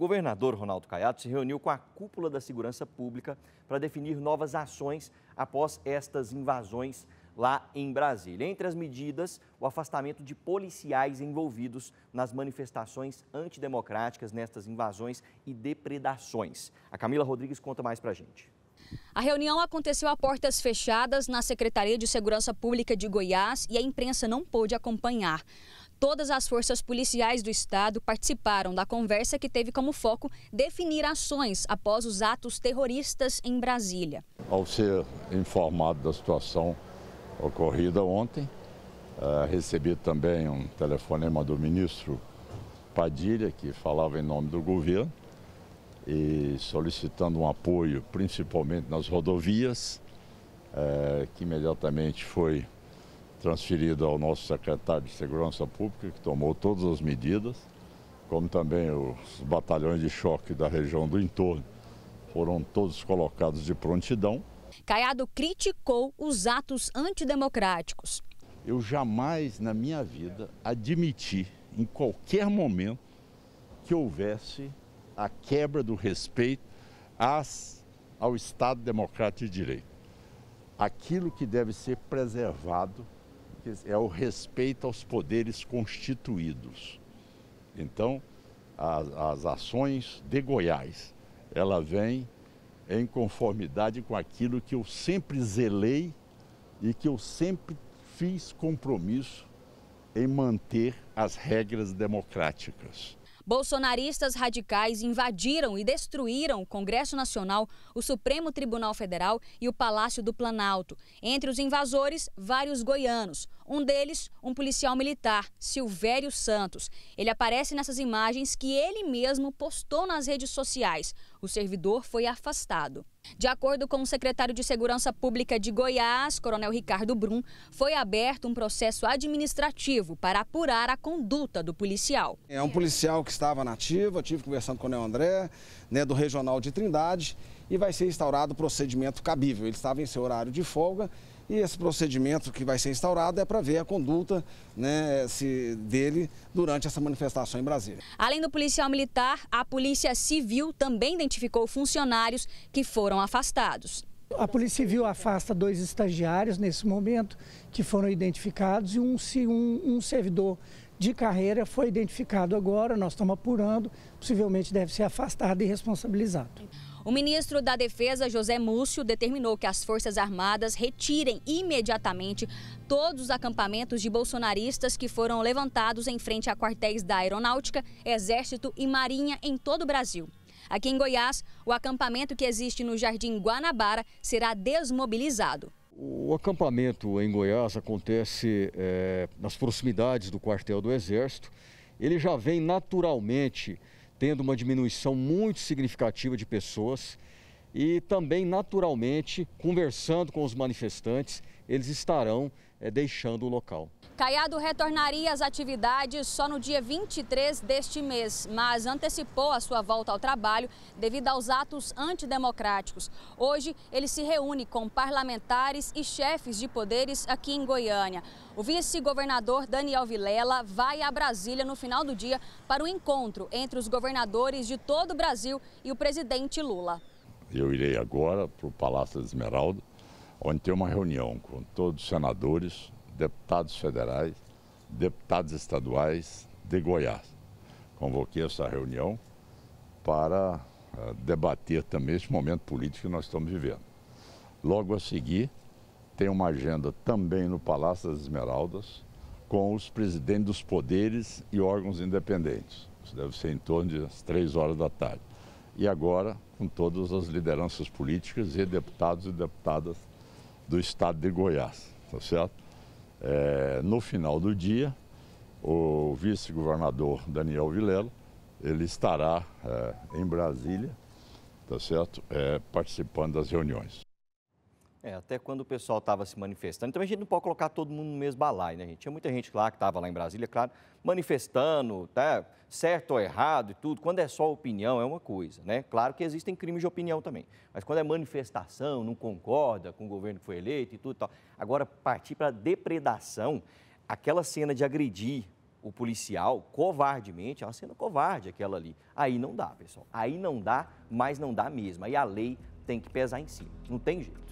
governador Ronaldo Caiado se reuniu com a cúpula da segurança pública para definir novas ações após estas invasões lá em Brasília. Entre as medidas, o afastamento de policiais envolvidos nas manifestações antidemocráticas, nestas invasões e depredações. A Camila Rodrigues conta mais para a gente. A reunião aconteceu a portas fechadas na Secretaria de Segurança Pública de Goiás e a imprensa não pôde acompanhar. Todas as forças policiais do estado participaram da conversa que teve como foco definir ações após os atos terroristas em Brasília. Ao ser informado da situação ocorrida ontem, eh, recebi também um telefonema do ministro Padilha, que falava em nome do governo, e solicitando um apoio, principalmente nas rodovias, eh, que imediatamente foi transferido ao nosso secretário de Segurança Pública, que tomou todas as medidas, como também os batalhões de choque da região do entorno foram todos colocados de prontidão. Caiado criticou os atos antidemocráticos. Eu jamais na minha vida admiti, em qualquer momento, que houvesse a quebra do respeito às, ao Estado Democrático de Direito. Aquilo que deve ser preservado é o respeito aos poderes constituídos. Então, as, as ações de Goiás, ela vem em conformidade com aquilo que eu sempre zelei e que eu sempre fiz compromisso em manter as regras democráticas. Bolsonaristas radicais invadiram e destruíram o Congresso Nacional, o Supremo Tribunal Federal e o Palácio do Planalto. Entre os invasores, vários goianos. Um deles, um policial militar, Silvério Santos. Ele aparece nessas imagens que ele mesmo postou nas redes sociais. O servidor foi afastado. De acordo com o secretário de Segurança Pública de Goiás, Coronel Ricardo Brum, foi aberto um processo administrativo para apurar a conduta do policial. É um policial que estava na ativa, tive conversando com o Neo André, né, do Regional de Trindade, e vai ser instaurado o procedimento cabível. Ele estava em seu horário de folga e esse procedimento que vai ser instaurado é para ver a conduta né, se, dele durante essa manifestação em Brasília. Além do policial militar, a Polícia Civil também identificou funcionários que foram afastados. A Polícia Civil afasta dois estagiários nesse momento que foram identificados e um, um, um servidor de carreira foi identificado agora, nós estamos apurando, possivelmente deve ser afastado e responsabilizado. O ministro da Defesa, José Múcio, determinou que as Forças Armadas retirem imediatamente todos os acampamentos de bolsonaristas que foram levantados em frente a quartéis da Aeronáutica, Exército e Marinha em todo o Brasil. Aqui em Goiás, o acampamento que existe no Jardim Guanabara será desmobilizado. O acampamento em Goiás acontece é, nas proximidades do quartel do Exército. Ele já vem naturalmente tendo uma diminuição muito significativa de pessoas e também naturalmente conversando com os manifestantes eles estarão é, deixando o local. Caiado retornaria às atividades só no dia 23 deste mês, mas antecipou a sua volta ao trabalho devido aos atos antidemocráticos. Hoje, ele se reúne com parlamentares e chefes de poderes aqui em Goiânia. O vice-governador Daniel Vilela vai a Brasília no final do dia para o encontro entre os governadores de todo o Brasil e o presidente Lula. Eu irei agora para o Palácio da Esmeralda onde tem uma reunião com todos os senadores, deputados federais, deputados estaduais de Goiás. Convoquei essa reunião para eh, debater também esse momento político que nós estamos vivendo. Logo a seguir, tem uma agenda também no Palácio das Esmeraldas com os presidentes dos poderes e órgãos independentes. Isso deve ser em torno das três horas da tarde. E agora, com todas as lideranças políticas e deputados e deputadas do estado de Goiás, tá certo? É, no final do dia, o vice-governador Daniel Vilela, ele estará é, em Brasília, tá certo? É, participando das reuniões. É, até quando o pessoal estava se manifestando. Também então, a gente não pode colocar todo mundo no mesmo balai, né, gente? Tinha muita gente lá que estava lá em Brasília, claro, manifestando, tá? certo ou errado e tudo. Quando é só opinião, é uma coisa, né? Claro que existem crimes de opinião também. Mas quando é manifestação, não concorda com o governo que foi eleito e tudo e tal. Agora, partir para depredação, aquela cena de agredir o policial covardemente, é uma cena covarde aquela ali. Aí não dá, pessoal. Aí não dá, mas não dá mesmo. Aí a lei tem que pesar em cima. Não tem jeito.